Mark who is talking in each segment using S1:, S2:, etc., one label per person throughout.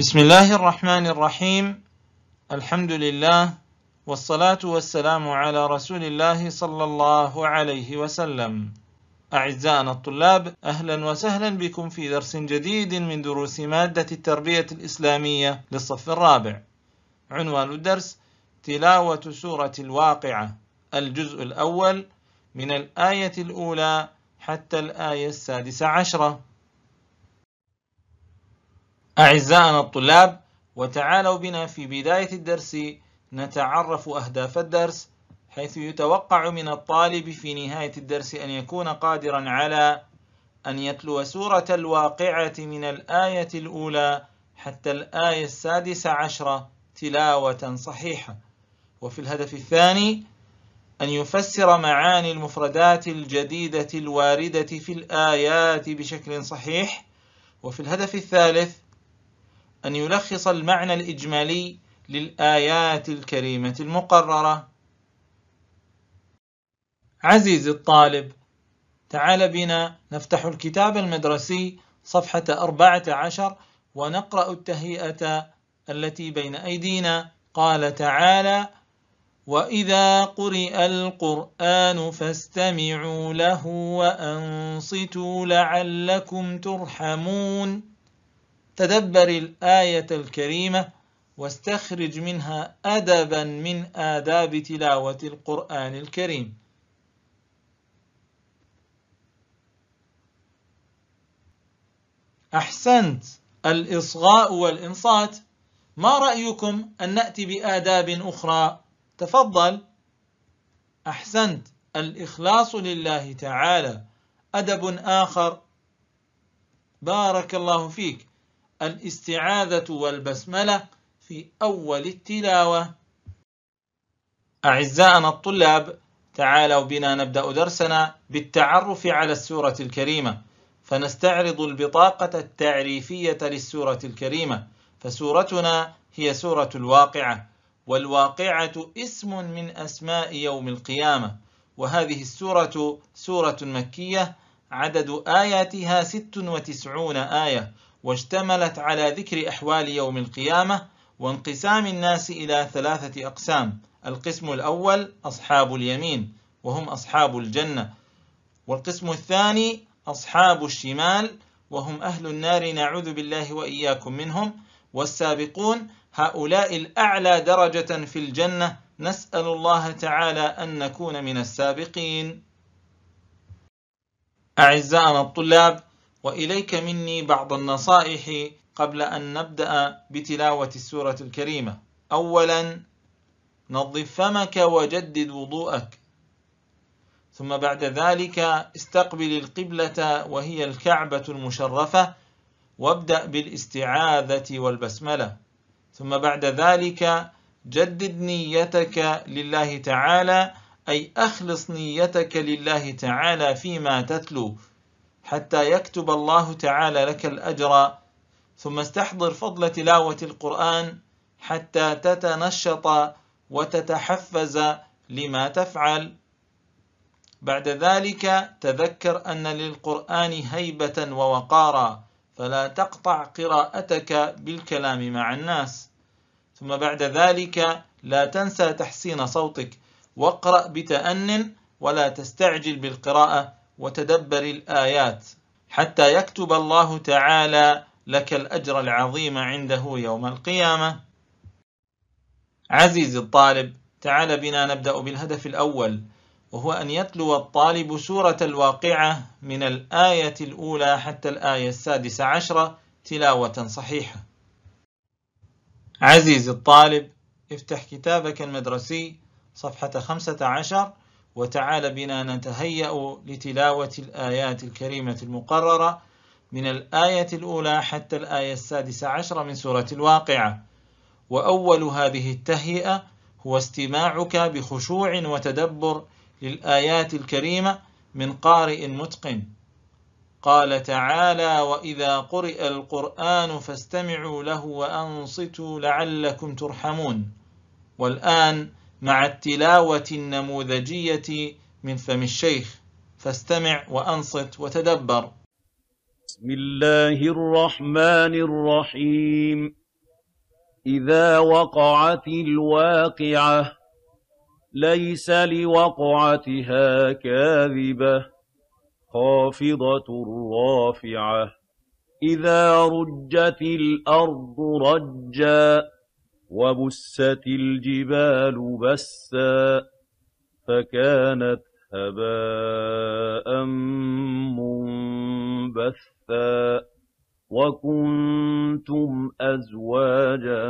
S1: بسم الله الرحمن الرحيم الحمد لله والصلاة والسلام على رسول الله صلى الله عليه وسلم أعزائنا الطلاب أهلا وسهلا بكم في درس جديد من دروس مادة التربية الإسلامية للصف الرابع عنوان الدرس تلاوة سورة الواقعة الجزء الأول من الآية الأولى حتى الآية السادسة عشرة أعزائنا الطلاب وتعالوا بنا في بداية الدرس نتعرف أهداف الدرس حيث يتوقع من الطالب في نهاية الدرس أن يكون قادرا على أن يتلو سورة الواقعة من الآية الأولى حتى الآية السادسة عشرة تلاوة صحيحة وفي الهدف الثاني أن يفسر معاني المفردات الجديدة الواردة في الآيات بشكل صحيح وفي الهدف الثالث أن يلخص المعنى الإجمالي للآيات الكريمة المقررة عزيزي الطالب تعال بنا نفتح الكتاب المدرسي صفحة 14 ونقرأ التهيئة التي بين أيدينا قال تعالى وإذا قرئ القرآن فاستمعوا له وأنصتوا لعلكم ترحمون تدبر الآية الكريمة واستخرج منها أدبا من آداب تلاوة القرآن الكريم أحسنت الإصغاء والإنصات ما رأيكم أن نأتي بآداب أخرى؟ تفضل أحسنت الإخلاص لله تعالى أدب آخر بارك الله فيك الاستعاذة والبسملة في أول التلاوة أعزائنا الطلاب تعالوا بنا نبدأ درسنا بالتعرف على السورة الكريمة فنستعرض البطاقة التعريفية للسورة الكريمة فسورتنا هي سورة الواقعة والواقعة اسم من أسماء يوم القيامة وهذه السورة سورة مكية عدد آياتها 96 آية واشتملت على ذكر أحوال يوم القيامة وانقسام الناس إلى ثلاثة أقسام القسم الأول أصحاب اليمين وهم أصحاب الجنة والقسم الثاني أصحاب الشمال وهم أهل النار نعوذ بالله وإياكم منهم والسابقون هؤلاء الأعلى درجة في الجنة نسأل الله تعالى أن نكون من السابقين أعزائنا الطلاب وإليك مني بعض النصائح قبل أن نبدأ بتلاوة السورة الكريمة أولا نظف فمك وجدد وضوءك ثم بعد ذلك استقبل القبلة وهي الكعبة المشرفة وابدأ بالاستعاذة والبسملة ثم بعد ذلك جدد نيتك لله تعالى أي أخلص نيتك لله تعالى فيما تتلو حتى يكتب الله تعالى لك الأجر ثم استحضر فضل تلاوة القرآن حتى تتنشط وتتحفز لما تفعل بعد ذلك تذكر أن للقرآن هيبة ووقارا فلا تقطع قراءتك بالكلام مع الناس ثم بعد ذلك لا تنسى تحسين صوتك واقرأ بتأن ولا تستعجل بالقراءة وتدبر الآيات حتى يكتب الله تعالى لك الأجر العظيم عنده يوم القيامة عزيزي الطالب تعال بنا نبدأ بالهدف الأول وهو أن يتلو الطالب سورة الواقعة من الآية الأولى حتى الآية السادسة عشرة تلاوة صحيحة عزيزي الطالب افتح كتابك المدرسي صفحة 15 وتعالى بنا نتهيأ لتلاوة الآيات الكريمة المقررة من الآية الأولى حتى الآية السادسة عشرة من سورة الواقعة وأول هذه التهيئة هو استماعك بخشوع وتدبر للآيات الكريمة من قارئ متقن قال تعالى وإذا قرئ القرآن فاستمعوا له وأنصتوا لعلكم ترحمون والآن مع التلاوة النموذجية من فم الشيخ فاستمع وأنصت وتدبر
S2: بسم الله الرحمن الرحيم إذا وقعت الواقعة ليس لوقعتها كاذبة خافضة رافعة إذا رجت الأرض رجاً وبست الجبال بسا فكانت هباء منبثا وكنتم أزواجا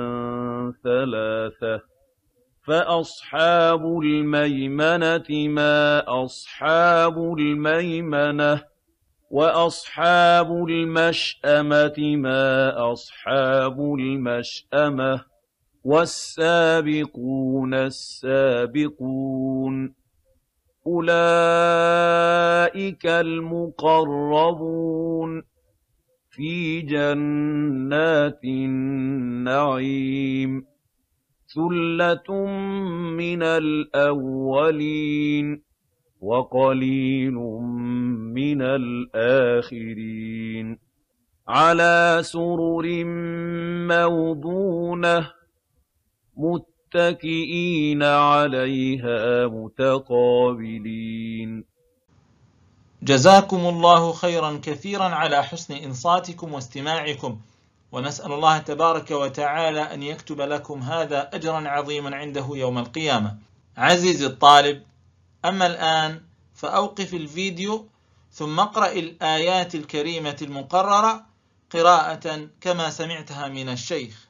S2: ثلاثة فأصحاب الميمنة ما أصحاب الميمنة وأصحاب المشأمة ما أصحاب المشأمة والسابقون السابقون أولئك المقربون في جنات النعيم ثلة من الأولين وقليل من الآخرين على سرر موضونه متكئين عليها متقابلين جزاكم الله خيرا كثيرا على
S1: حسن إنصاتكم واستماعكم ونسأل الله تبارك وتعالى أن يكتب لكم هذا أجرا عظيما عنده يوم القيامة عزيزي الطالب أما الآن فأوقف الفيديو ثم اقرأ الآيات الكريمة المقررة قراءة كما سمعتها من الشيخ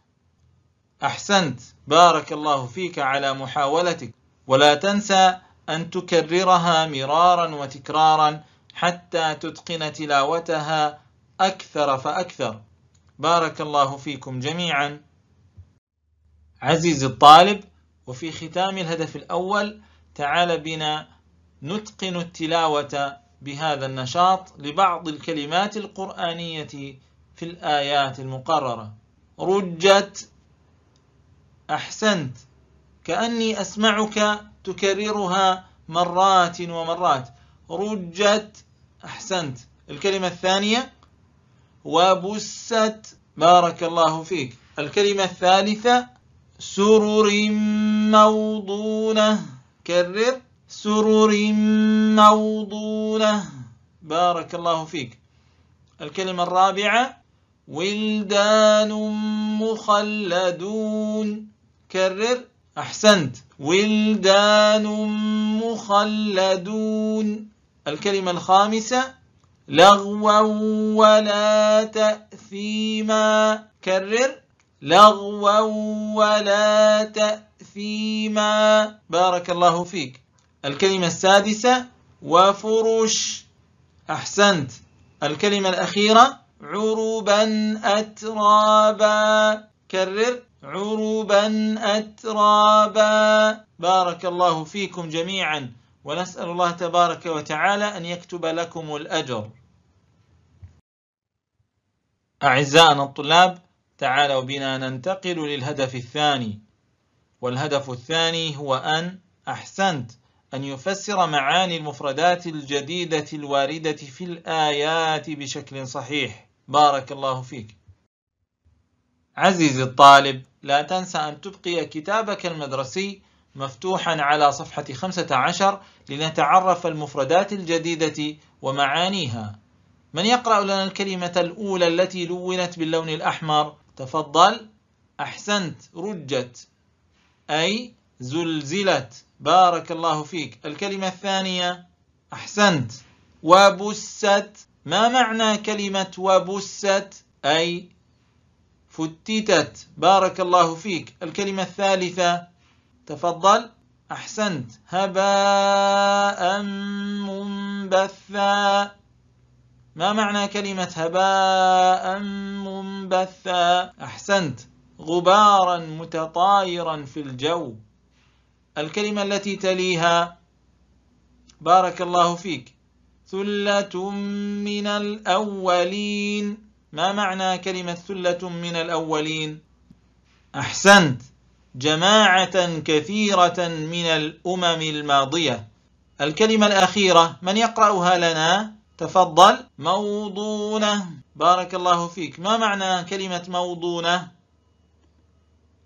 S1: أحسنت بارك الله فيك على محاولتك ولا تنسى أن تكررها مرارا وتكرارا حتى تتقن تلاوتها أكثر فأكثر بارك الله فيكم جميعا عزيزي الطالب وفي ختام الهدف الأول تعال بنا نتقن التلاوة بهذا النشاط لبعض الكلمات القرآنية في الآيات المقررة رجت أحسنت كأني أسمعك تكررها مرات ومرات رجت أحسنت الكلمة الثانية وبست بارك الله فيك الكلمة الثالثة سرر موضونة كرر سرر موضونة بارك الله فيك الكلمة الرابعة ولدان مخلدون كرر أحسنت ولدان مخلدون الكلمة الخامسة لغوا ولا تأثيما كرر لغوا ولا تأثيما بارك الله فيك الكلمة السادسة وفرش أحسنت الكلمة الأخيرة عربا أترابا كرر عربا أترابا بارك الله فيكم جميعا ونسأل الله تبارك وتعالى أن يكتب لكم الأجر أعزائنا الطلاب تعالوا بنا ننتقل للهدف الثاني والهدف الثاني هو أن أحسنت أن يفسر معاني المفردات الجديدة الواردة في الآيات بشكل صحيح بارك الله فيك عزيزي الطالب لا تنسى أن تبقي كتابك المدرسي مفتوحا على صفحة 15 لنتعرف المفردات الجديدة ومعانيها من يقرأ لنا الكلمة الأولى التي لونت باللون الأحمر؟ تفضل أحسنت رجت أي زلزلت بارك الله فيك الكلمة الثانية أحسنت وبست ما معنى كلمة وبست أي فتتت بارك الله فيك الكلمة الثالثة تفضل أحسنت هباء منبثا ما معنى كلمة هباء منبثا أحسنت غبارا متطايرا في الجو الكلمة التي تليها بارك الله فيك ثلة من الأولين ما معنى كلمة ثلة من الأولين أحسنت جماعة كثيرة من الأمم الماضية الكلمة الأخيرة من يقرأها لنا تفضل موضونة بارك الله فيك ما معنى كلمة موضونة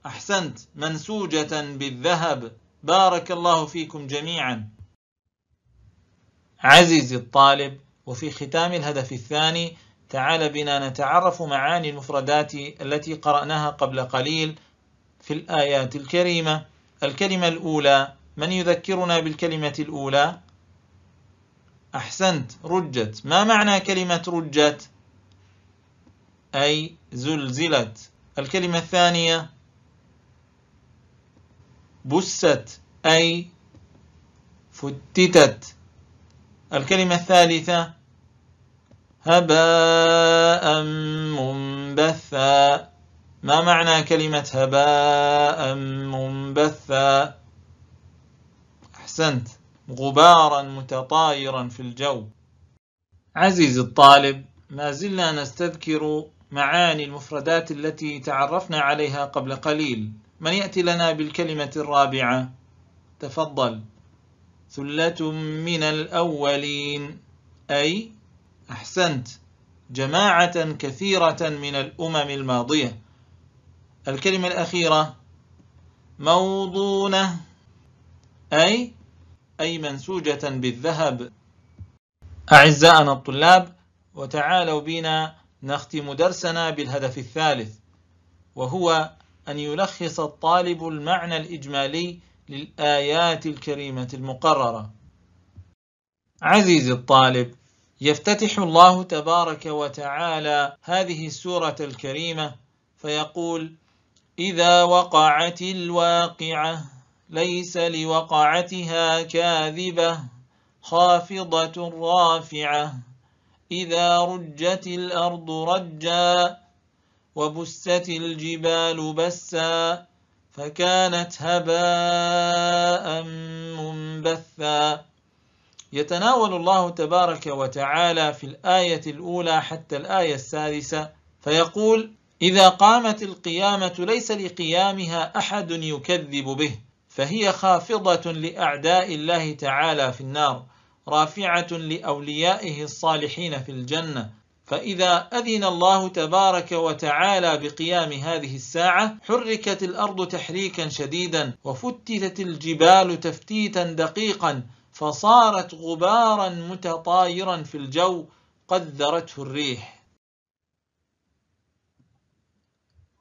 S1: أحسنت منسوجة بالذهب بارك الله فيكم جميعا عزيزي الطالب وفي ختام الهدف الثاني تعال بنا نتعرف معاني المفردات التي قرأناها قبل قليل في الآيات الكريمة الكلمة الأولى من يذكرنا بالكلمة الأولى؟ أحسنت رجت ما معنى كلمة رجت؟ أي زلزلت الكلمة الثانية بست أي فتتت الكلمة الثالثة هباء منبثا ما معنى كلمة هباء منبثا أحسنت غبارا متطايرا في الجو عزيزي الطالب ما زلنا نستذكر معاني المفردات التي تعرفنا عليها قبل قليل من يأتي لنا بالكلمة الرابعة تفضل ثلة من الأولين أي أحسنت جماعة كثيرة من الأمم الماضية الكلمة الأخيرة موضونة أي أي منسوجة بالذهب أعزائنا الطلاب وتعالوا بنا نختم درسنا بالهدف الثالث وهو أن يلخص الطالب المعنى الإجمالي للآيات الكريمة المقررة عزيزي الطالب يفتتح الله تبارك وتعالى هذه السورة الكريمة فيقول إذا وقعت الواقعة ليس لوقعتها كاذبة خافضة رافعة إذا رجت الأرض رجا وبست الجبال بسا فكانت هباء منبثا يتناول الله تبارك وتعالى في الآية الأولى حتى الآية السادسة فيقول إذا قامت القيامة ليس لقيامها أحد يكذب به فهي خافضة لأعداء الله تعالى في النار رافعة لأوليائه الصالحين في الجنة فإذا أذن الله تبارك وتعالى بقيام هذه الساعة حركت الأرض تحريكا شديدا وفتتت الجبال تفتيتا دقيقا فصارت غبارا متطايرا في الجو قذرته الريح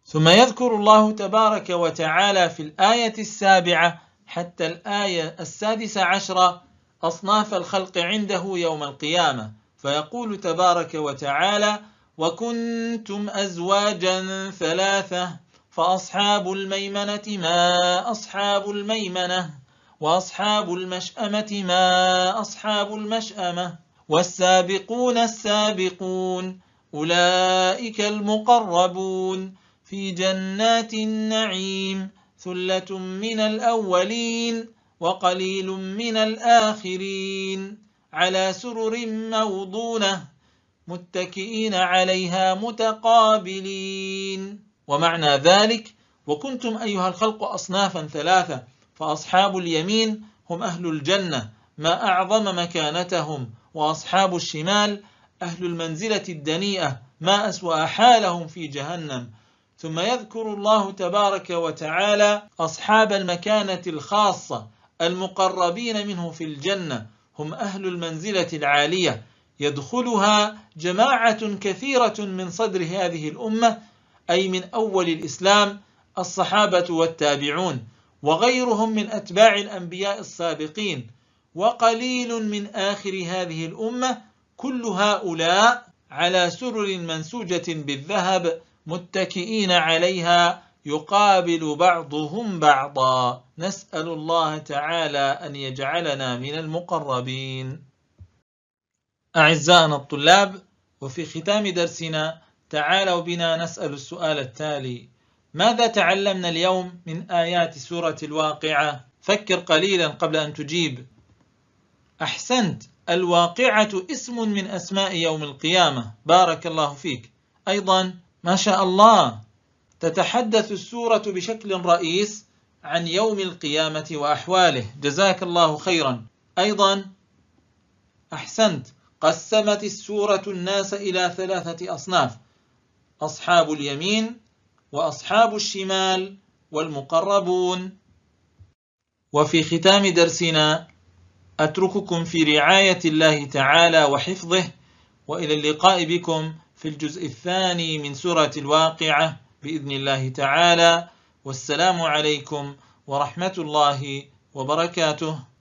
S1: ثم يذكر الله تبارك وتعالى في الآية السابعة حتى الآية السادسة عشرة أصناف الخلق عنده يوم القيامة فيقول تبارك وتعالى وكنتم أزواجا ثلاثة فأصحاب الميمنة ما أصحاب الميمنة وأصحاب المشأمة ما أصحاب المشأمة والسابقون السابقون أولئك المقربون في جنات النعيم ثلة من الأولين وقليل من الآخرين على سرر موضونة متكئين عليها متقابلين ومعنى ذلك وكنتم أيها الخلق أصنافا ثلاثة فأصحاب اليمين هم أهل الجنة ما أعظم مكانتهم وأصحاب الشمال أهل المنزلة الدنيئة ما أسوأ حالهم في جهنم ثم يذكر الله تبارك وتعالى أصحاب المكانة الخاصة المقربين منه في الجنة هم أهل المنزلة العالية يدخلها جماعة كثيرة من صدر هذه الأمة أي من أول الإسلام الصحابة والتابعون وغيرهم من أتباع الأنبياء السابقين وقليل من آخر هذه الأمة كل هؤلاء على سرر منسوجة بالذهب متكئين عليها يقابل بعضهم بعضا نسأل الله تعالى أن يجعلنا من المقربين أعزائنا الطلاب وفي ختام درسنا تعالوا بنا نسأل السؤال التالي ماذا تعلمنا اليوم من آيات سورة الواقعة؟ فكر قليلا قبل أن تجيب أحسنت الواقعة اسم من أسماء يوم القيامة بارك الله فيك أيضا ما شاء الله تتحدث السورة بشكل رئيس عن يوم القيامة وأحواله جزاك الله خيرا أيضا أحسنت قسمت السورة الناس إلى ثلاثة أصناف أصحاب اليمين وأصحاب الشمال والمقربون وفي ختام درسنا أترككم في رعاية الله تعالى وحفظه وإلى اللقاء بكم في الجزء الثاني من سورة الواقعة بإذن الله تعالى والسلام عليكم ورحمة الله وبركاته